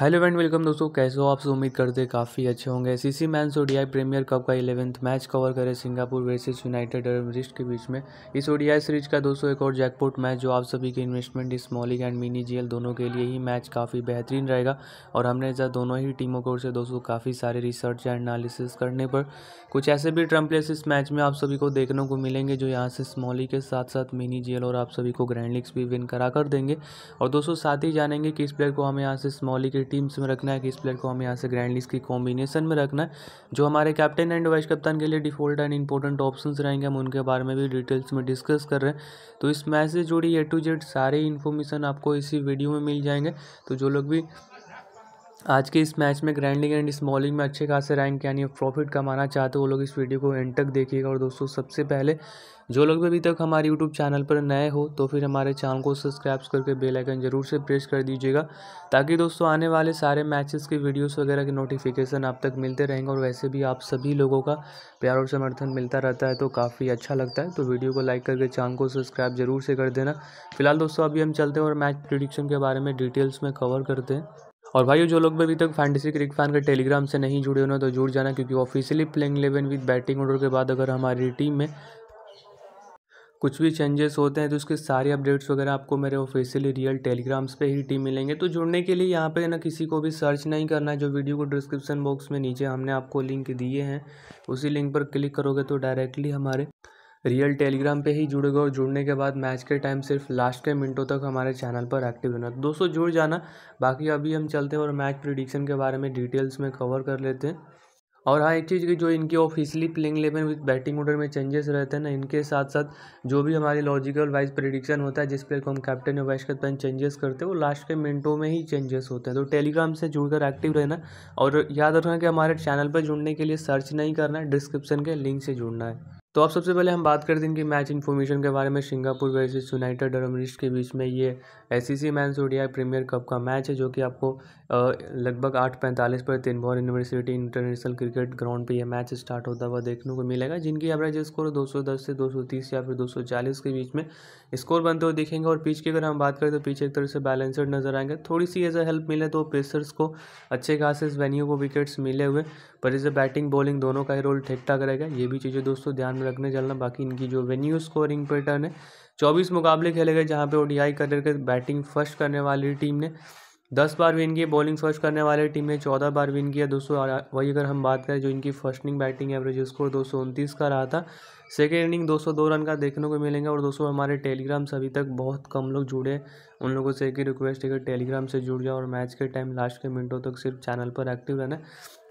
hello and welcome दोस्तों कैसे हो आप उम्मीद करते काफ़ी अच्छे होंगे CC men ODI premier cup का इलेवेंथ मैच कवर करें सिंगापुर वर्सेस यूनाइटेड अरब रिस्ट के बीच में इस ओडीआई सीरीज का दोस्तों एक और जैकपॉट मैच जो आप सभी के इन्वेस्टमेंट इस मॉलिक एंड मिनी जीएल दोनों के लिए ही मैच काफ़ी बेहतरीन रहेगा और हमने दोनों ही टीमों की ओर से दोस्तों काफ़ी सारे रिसर्च एंड एनालिसिस करने पर कुछ ऐसे भी ट्रम प्लेस इस मैच में आप सभी को देखने को मिलेंगे जो यहाँ से स्मॉली के साथ साथ मिनी जी और आप सभी को ग्रैंड लिग्स भी विन करा कर देंगे और दोस्तों साथ ही जानेंगे किस प्लेयर को हमें यहाँ से स्मॉली के टीम्स में रखना है कि इस प्लेयर को हमें यहाँ से ग्रैंड लीज की कॉम्बिनेशन में रखना है जो हमारे कैप्टन एंड वाइस कप्तान के लिए डिफॉल्ट एंड इंपॉर्टेंट ऑप्शंस रहेंगे हम उनके बारे में भी डिटेल्स में डिस्कस कर रहे हैं तो इस मैच से जुड़ी ए टू जेड सारे इन्फॉर्मेशन आपको इसी वीडियो में मिल जाएंगे तो जो लोग भी आज के इस मैच में ग्रैंडिंग एंड स्मॉलिंग में अच्छे खासे रैंक यानी प्रॉफिट कमाना चाहते हो वो लोग इस वीडियो को एंड तक देखिएगा और दोस्तों सबसे पहले जो लोग भी अभी तक हमारे यूट्यूब चैनल पर नए हो तो फिर हमारे चैनल को सब्सक्राइब करके बेल आइकन ज़रूर से प्रेस कर दीजिएगा ताकि दोस्तों आने वाले सारे मैचेस के वीडियोस वगैरह के नोटिफिकेशन आप तक मिलते रहेंगे और वैसे भी आप सभी लोगों का प्यार और समर्थन मिलता रहता है तो काफ़ी अच्छा लगता है तो वीडियो को लाइक करके चैनल को सब्सक्राइब जरूर से कर देना फिलहाल दोस्तों अभी हम चलते हैं और मैच प्रिडिक्शन के बारे में डिटेल्स में कवर करते हैं और भाई जो लोग भी अभी तक फैंटेसी क्रिक फैन के टेलीग्राम से नहीं जुड़े होना तो जुड़ जाना क्योंकि officially playing eleven with batting order के बाद अगर हमारी टीम में कुछ भी चेंजेस होते हैं तो उसके सारे अपडेट्स वगैरह आपको मेरे ऑफिशियली रियल टेलीग्राम्स पे ही टीम मिलेंगे तो जुड़ने के लिए यहाँ पे ना किसी को भी सर्च नहीं करना है जो वीडियो को डिस्क्रिप्शन बॉक्स में नीचे हमने आपको लिंक दिए हैं उसी लिंक पर क्लिक करोगे तो डायरेक्टली हमारे रियल टेलीग्राम पे ही जुड़ेगा और जुड़ने के बाद मैच के टाइम सिर्फ लास्ट के मिनटों तक हमारे चैनल पर एक्टिव होना तो दोस्तों जुड़ जाना बाकी अभी हम चलते हैं और मैच प्रिडिक्शन के बारे में डिटेल्स में कवर कर लेते हैं और हाँ एक चीज़ की जो इनकी officially playing eleven with batting order में चेंजेस रहते हैं ना इनके साथ साथ जो भी हमारे लॉजिकल वाइज प्रिडिक्शन होता है जिस प्लेयर को हम कैप्टन या वाइस कैप्टन चेंजेस करते हैं वो लास्ट के मिनटों में ही चेंजेस होते हैं तो टेलीग्राम से जुड़कर एक्टिव रहना और याद रखना कि हमारे चैनल पर जुड़ने के लिए सर्च नहीं करना है डिस्क्रिप्शन के लिंक से जुड़ना है तो अब सबसे पहले हम बात करते हैं इनकी मैच इन्फॉर्मेशन के बारे में सिंगापुर वर्सेस यूनाइटेड और अमरीश के बीच में ये एस सी मैं प्रीमियर कप का मैच है जो कि आपको लगभग आठ पैंतालीस पर तिनभौर यूनिवर्सिटी इंटरनेशनल क्रिकेट ग्राउंड पे ये मैच स्टार्ट होता हुआ देखने को मिलेगा जिनकी एवरेज स्कोर दो सौ दस से दो सौ तीस या फिर दो सौ चालीस के बीच में स्कोर बनते हुए दिखेंगे और पिच की अगर हम बात करें तो पिच एक तरह से बैलेंसड नजर आएंगे थोड़ी सी एज हेल्प मिले तो पेसर्स को अच्छे खासे वेन्यू को विकेट्स मिले हुए पर इसे बैटिंग बॉलिंग दोनों का ही रोल ठीक ठाक रहेगा ये भी चीज़ें दोस्तों ध्यान में रखने चलना बाकी इनकी जो वेन्यू स्कोरिंग पैटर्न है चौबीस मुकाबले खेले गए जहाँ पे ओडीआई कर बैटिंग फर्स्ट करने वाली टीम ने दस बार विन की बॉलिंग फर्स्ट करने वाली टीम ने चौदह बार विन किया दोस्तों वही अगर हम बात करें जो इनकी फर्स्टिंग बैटिंग एवरेज स्कोर दो सौ उनतीस का रहा था सेकेंड इनिंग दो सौ दो रन का देखने को मिलेंगे और दोस्तों हमारे टेलीग्राम से अभी तक बहुत कम लोग जुड़े उन लोगों से एक ही रिक्वेस्ट है कि टेलीग्राम से जुड़ जाओ और मैच के टाइम लास्ट के मिनटों तक सिर्फ चैनल पर एक्टिव रहना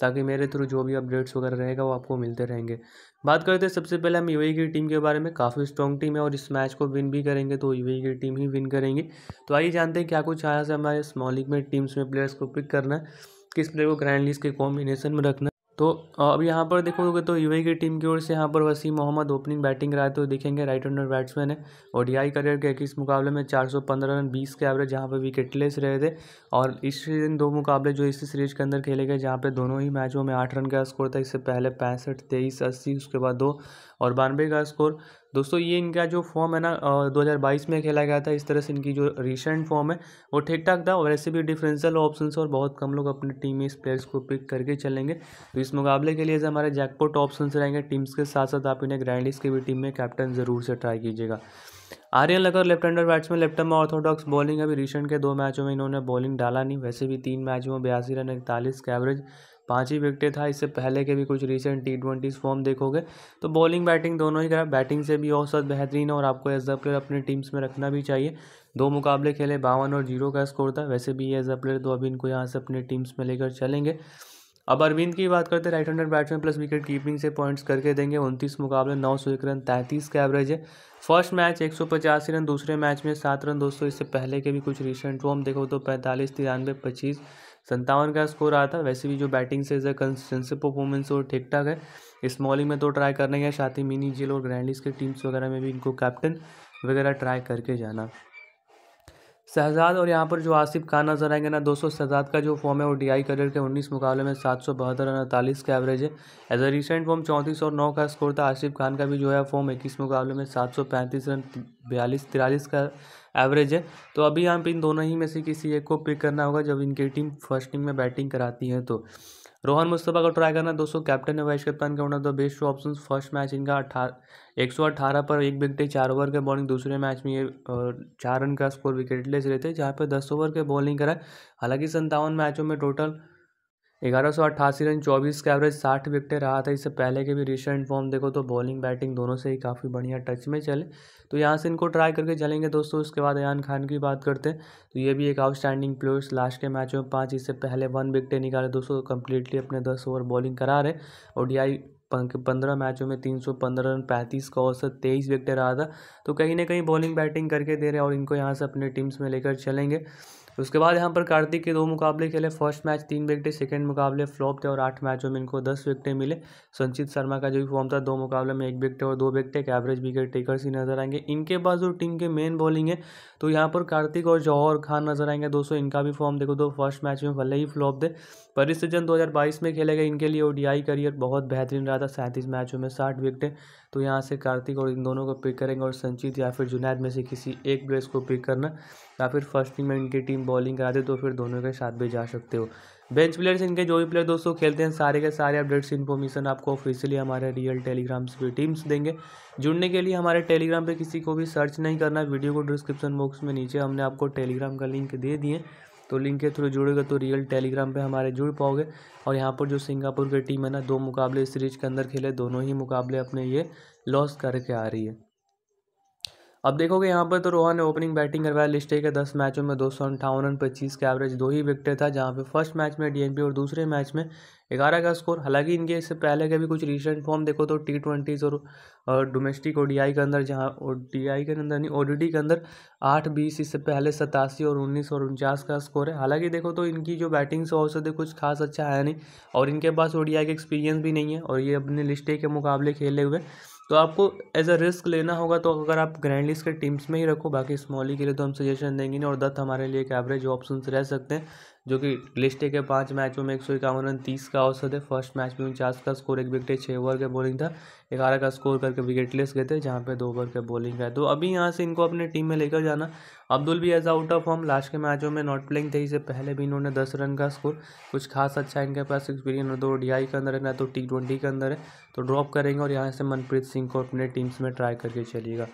ताकि मेरे थ्रू जो भी अपडेट्स वगैरह रहेगा वो आपको मिलते रहेंगे बात करते हैं तो सबसे पहले हम यू e की टीम के बारे में काफ़ी स्ट्रॉन्ग टीम है और इस मैच को विन भी करेंगे तो यू e की टीम ही विन करेंगे तो आइए जानते हैं क्या कुछ आया से हमारे स्मॉल लीग में टीम्स में प्लेयर्स को पिक करना है किस प्लेयर को ग्रैंड लिस्ट के कॉम्बिनेशन में रखना तो अब यहाँ पर देखोगे तो यू e की टीम की ओर से यहाँ पर वसीम मोहम्मद ओपनिंग बैटिंग है तो देखेंगे राइट हैंडर बैट्समैन है और डी करियर के इक्कीस मुकाबले में 415 रन 20 के एवरेज जहाँ पर विकेटलेस रहे थे और इस सीजन दो मुकाबले जो इस सीरीज के अंदर खेले गए जहाँ पे दोनों ही मैचों में आठ रन का स्कोर था इससे पहले पैंसठ तेईस अस्सी उसके बाद दो और बानवे का स्कोर दोस्तों ये इनका जो फॉर्म है ना 2022 में खेला गया था इस तरह से इनकी जो रिसेंट फॉर्म है वो ठीक ठाक था और वैसे भी डिफरेंशियल ऑप्शन और बहुत कम लोग अपनी टीम में इस प्लेयर्स को पिक करके चलेंगे तो इस मुकाबले के लिए हमारे जैकपोट ऑप्शन रहेंगे टीम्स के साथ साथ आप इन्हें ग्रैंडिस की भी टीम में कैप्टन ज़रूर से ट्राई कीजिएगा Aryan Lakra left hander batsman left में ऑर्थोडॉक्स बॉलिंग अभी रिसेंट के दो मैचों में इन्होंने बॉलिंग डाला नहीं वैसे भी तीन मैचों में बयासी रन इकतालीस के एवरेज पाँच ही विकेटें था इससे पहले के भी कुछ रिसेंट टी ट्वेंटी फॉर्म देखोगे तो बॉलिंग बैटिंग दोनों ही करा बैटिंग से भी औसत बेहतरीन और आपको एज अ प्लेयर अपने टीम्स में रखना भी चाहिए दो मुकाबले खेले बावन और जीरो का स्कोर था वैसे भी एज अ प्लेयर तो अभी इनको यहाँ से अपने टीम्स में लेकर चलेंगे अब अरविंद की बात करते हैं right handed batsman plus wicket keeping से पॉइंट्स करके देंगे उनतीस मुकाबले नौ सौ एक रन तैंतीस का एवरेज है फर्स्ट मैच एक सौ पचासी रन दूसरे मैच में सात रन दोस्तों इससे पहले के भी कुछ रिसेंट फॉर्म देखो तो पैंतालीस तिरानवे पच्चीस संतावन का स्कोर आया था वैसे भी जो बैटिंग से एज कंसिस्टेंसी परफॉर्मेंस और ठीक ठाक है स्मॉलिंग में तो ट्राई करना है साथ ही मिनी जेल और ग्रैंडीज के टीम्स वगैरह में भी इनको कैप्टन वगैरह ट्राई करके जाना शहजाद और यहाँ पर जो आसिफ खान नजर आएंगे ना दोस्तों शहजाद का जो फॉर्म है वो डीआई करियर के 19 मुकाबले में सात सौ बहत्तर और अड़तालीस का एवरेज है एज अ रिसेंट फॉर्म चौंतीस और नौ का स्कोर था आसिफ खान का भी जो है फॉर्म इक्कीस मुकाबले में सात सौ पैंतीस रन बयालीस तिरालीस का एवरेज है तो अभी यहाँ पे इन दोनों ही में से किसी एक को पिक करना होगा जब इनकी टीम फर्स्ट टीम में बैटिंग कराती है तो रोहन मुस्तफ़ा को ट्राई करना दोस्तों कैप्टन है वाइस कप्तान का होना तो best two option first match इनका अठारह एक सौ पर एक विकेट चार ओवर के बॉलिंग दूसरे मैच में ये चार रन का स्कोर विकेट रहे रहते जहाँ पर दस ओवर के बॉलिंग कराए हालांकि संतावन मैचों में टोटल ग्यारह सौ अट्ठासी रन चौबीस का एवरेज साठ विकटें रहा था इससे पहले के भी रिसेंट फॉर्म देखो तो बॉलिंग बैटिंग दोनों से ही काफ़ी बढ़िया टच में चले तो यहाँ से इनको ट्राई करके चलेंगे दोस्तों उसके बाद अयान खान की बात करते हैं तो ये भी एक आउटस्टैंडिंग प्लेयर्स लास्ट के मैचों में पाँच इससे पहले वन विकटें निकाले दोस्तों कंप्लीटली अपने दस ओवर बॉलिंग करा रहे और डी आई पंद्रह मैचों में तीन सौ पंद्रह रन पैंतीस का औसत तेईस विकटें रहा था तो कहीं ना कहीं बॉलिंग बैटिंग करके दे रहे और इनको यहाँ से अपने टीम्स में लेकर चलेंगे उसके बाद यहाँ पर कार्तिक के दो मुकाबले खेले फर्स्ट मैच तीन विकटें सेकंड मुकाबले फ्लॉप थे और आठ मैचों में इनको दस विकटें मिले संचित शर्मा का जो भी फॉर्म था दो मुकाबले में एक विकटे और दो विकटे एवरेज विकेट टेकर्स ही नजर आएंगे इनके पास जो टीम के मेन बॉलिंग है तो यहाँ पर कार्तिक और जौहर खान नजर आएंगे दोस्तों इनका भी फॉर्म देखो तो फर्स्ट मैच में भले ही फ्लॉप थे परिसजन दो में खेले गए इनके लिए ओडीआई करियर बहुत बेहतरीन रहा था सैंतीस मैचों में साठ विकटें तो यहाँ से कार्तिक और इन दोनों को पिक करेंगे और संचित या फिर जुनैद में से किसी एक प्लेयर्स को पिक करना या फिर फर्स्ट टीम में इनकी टीम बैटिंग बॉलिंग कराते दे तो फिर दोनों के साथ भी जा सकते हो बेंच प्लेयर्स इनके जो भी प्लेयर दोस्तों खेलते हैं सारे के सारे अपडेट्स इन्फॉर्मेशन आपको ऑफिशियली हमारे रियल टेलीग्राम पे टीम्स देंगे जुड़ने के लिए हमारे टेलीग्राम पे किसी को भी सर्च नहीं करना वीडियो को डिस्क्रिप्शन बॉक्स में नीचे हमने आपको टेलीग्राम का लिंक दे दिए तो लिंक के थ्रू जुड़ेगा तो रियल टेलीग्राम पर हमारे जुड़ पाओगे और यहाँ पर जो सिंगापुर की टीम है ना दो मुकाबले सीरीज के अंदर खेले दोनों ही मुकाबले अपने ये लॉस करके आ रही है अब देखोगे यहाँ पर तो रोहन ने ओपनिंग बैटिंग करवाया लिस्टे के दस मैचों में दो सौ अंठावन रन पच्चीस के एवरेज दो ही विकटे था जहाँ पे फर्स्ट मैच में डीएमपी और दूसरे मैच में ग्यारह का स्कोर हालांकि इनके इससे पहले के भी कुछ रिसेंट फॉर्म देखो तो टी ट्वेंटीज़ और डोमेस्टिक ओडीआई के अंदर जहाँ ओ के अंदर नहीं ओ के अंदर आठ बीस इससे पहले सतासी और उन्नीस और उनचास का स्कोर है हालांकि देखो तो इनकी जो बैटिंग से औसत है कुछ खास अच्छा है नहीं और इनके पास ओ का एक्सपीरियंस भी नहीं है और ये अपने लिस्टे के मुकाबले खेले हुए तो आपको एज अ रिस्क लेना होगा तो अगर आप ग्रैंड लिस्ट के टीम्स में ही रखो बाकी स्मॉली के लिए तो हम सजेशन देंगे नहीं और दत्त हमारे लिए एक एवरेज ऑप्शन रह सकते हैं जो कि लिस्टे के पांच मैचों में एक सौ इक्यावन रन तीस का औसत है फर्स्ट मैच में उनचास का स्कोर एक विकेट छः ओवर के बॉलिंग था ग्यारह का स्कोर करके विकेटलेस गए थे जहाँ पे दो ओवर के बॉलिंग है तो अभी यहाँ से इनको अपने टीम में लेकर जाना अब्दुल भी as out of form last के मैचों में नॉट प्लेइंग थे इससे पहले भी इन्होंने दस रन का स्कोर कुछ खास अच्छा इनके पास एक्सपीरियंस दो डी के अंदर है ना तो टी ट्वेंटी के अंदर है तो ड्रॉप करेंगे और यहाँ से मनप्रीत सिंह को अपने टीम्स में ट्राई करके चलिएगा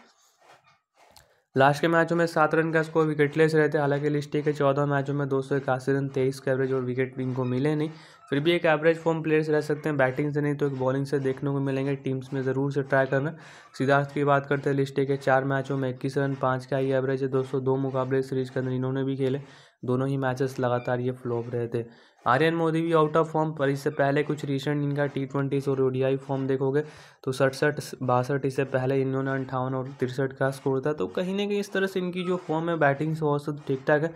लास्ट के मैचों में सात रन का स्कोर विकेटलेस रहते हैं हालांकि लिस्टी के चौदह मैचों में दो सौ इक्यासी रन तेईस का एवरेज और विकेट भी इनको मिले नहीं फिर भी एक एवरेज फॉर्म प्लेयर्स रह सकते हैं बैटिंग से नहीं तो एक बॉलिंग से देखने को मिलेंगे टीम्स में ज़रूर से ट्राई करना सिद्धार्थ की बात करते हैं लिस्टे के चार मैचों में इक्कीस रन पाँच का ही एवरेज है दो सौ दो मुकाबले सीरीज के अंदर इन्होंने भी खेले दोनों ही मैचेस लगातार ये फ्लॉप रहे थे आर्यन मोदी भी आउट ऑफ फॉर्म पर इससे पहले कुछ रिसेंट इनका टी ट्वेंटी और ओडीआई फॉर्म देखोगे तो सड़सठ बासठ इससे पहले इन्होंने अंठावन और तिरसठ का स्कोर था तो कहीं ना कहीं इस तरह से इनकी जो फॉर्म है बैटिंग से औसत ठीक ठाक है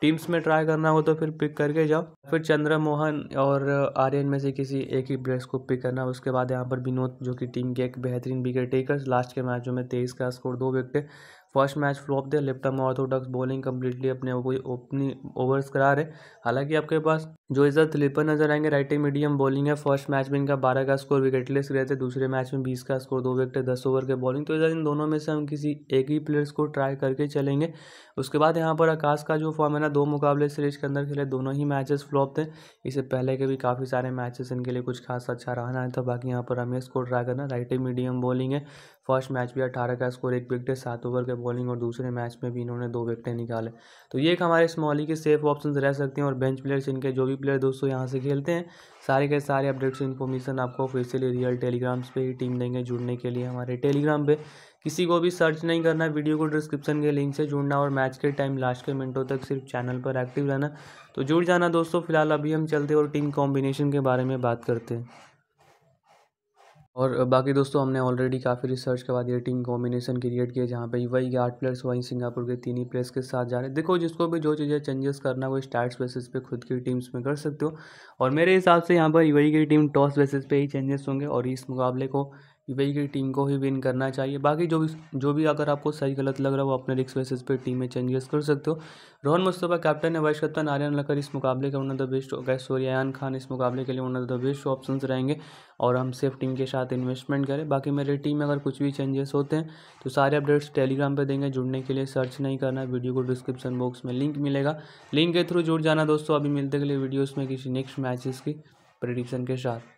टीम्स में ट्राई करना हो तो फिर पिक करके जाओ फिर चंद्र मोहन और आर्यन में से किसी एक ही प्लेयर्स को पिक करना उसके बाद यहाँ पर विनोद जो कि टीम के एक बेहतरीन विकेट टेकर लास्ट के मैचों में तेईस का स्कोर दो विकेट फर्स्ट मैच फ्लॉप दिया लिप्टम ऑर्थोडॉक्स बॉलिंग कम्प्लीटली अपने ओपनिंग ओवर्स करा रहे हालांकि आपके पास जो इज्जत स्लीपर नजर आएंगे राइटिंग मीडियम बॉलिंग है फर्स्ट मैच में इनका बारह का स्कोर विकेटलेस रहे थे दूसरे मैच में बीस का स्कोर दो विकेट दस ओवर के बॉलिंग तो इधर इन दोनों में से हम किसी एक ही प्लेयर्स को ट्राई करके चलेंगे उसके बाद यहाँ पर आकाश का जो फॉर्म है ना दो मुकाबले सीरीज के अंदर खेले दोनों ही मैचेस फ्लॉप थे इससे पहले के भी काफ़ी सारे मैचेस इनके लिए कुछ खास अच्छा रहा है था बाकी यहाँ पर रमेश को ट्राई करना राइटिंग मीडियम बॉलिंग है फर्स्ट मैच भी अठारह का स्कोर एक विकेट सात ओवर के बॉलिंग और दूसरे मैच में भी इन्होंने दो विकटें निकाले तो ये एक हमारे स्मॉली के सेफ ऑप्शन रह सकते हैं और बेंच प्लेयर्स इनके जो भी प्लेयर दोस्तों यहाँ से खेलते हैं सारे के सारे अपडेट्स इन्फॉर्मेशन आपको ऑफिशियली रियल टेलीग्राम्स पर ही टीम देंगे जुड़ने के लिए हमारे टेलीग्राम पर किसी को भी सर्च नहीं करना वीडियो को डिस्क्रिप्शन के लिंक से जुड़ना और मैच के टाइम लास्ट के मिनटों तक सिर्फ चैनल पर एक्टिव रहना तो जुड़ जाना दोस्तों फिलहाल अभी हम चलते और टीम कॉम्बिनेशन के बारे में बात करते हैं और बाकी दोस्तों हमने ऑलरेडी काफ़ी रिसर्च के बाद ये टीम कॉम्बिनेशन क्रिएट किया जहाँ पे वही के आठ प्लेयर्स वहीं सिंगापुर के तीन ही प्लेयर्स के साथ जा रहे हैं देखो जिसको भी जो चीज़ें चेंजेस करना वो स्टार्ट बेसिस पे खुद की टीम्स में कर सकते हो और मेरे हिसाब से यहाँ पर वही की टीम टॉस बेसिस पे ही चेंजेस होंगे और इस मुकाबले को यूपी की टीम को ही विन करना चाहिए बाकी जो भी जो भी अगर आपको सही गलत लग रहा है वो अपने रिक्स बेसिस पे टीम में चेंजेस कर सकते हो रोहन मुस्तफ़ा कैप्टन है वाइस कप्तान आर्यन लकर इस मुकाबले के one of the best guess sorry Ayaan Khan इस मुकाबले के लिए one of the best option रहेंगे और हम सिर्फ टीम के साथ इन्वेस्टमेंट करें बाकी मेरे टीम में अगर कुछ भी चेंजेस होते हैं तो सारे अपडेट्स टेलीग्राम पर देंगे जुड़ने के लिए सर्च नहीं करना वीडियो को डिस्क्रिप्शन बॉक्स में लिंक मिलेगा लिंक के थ्रू जुड़ जाना दोस्तों अभी मिलते के लिए वीडियोज़ में किसी नेक्स्ट मैचेस की प्रडिक्शन के साथ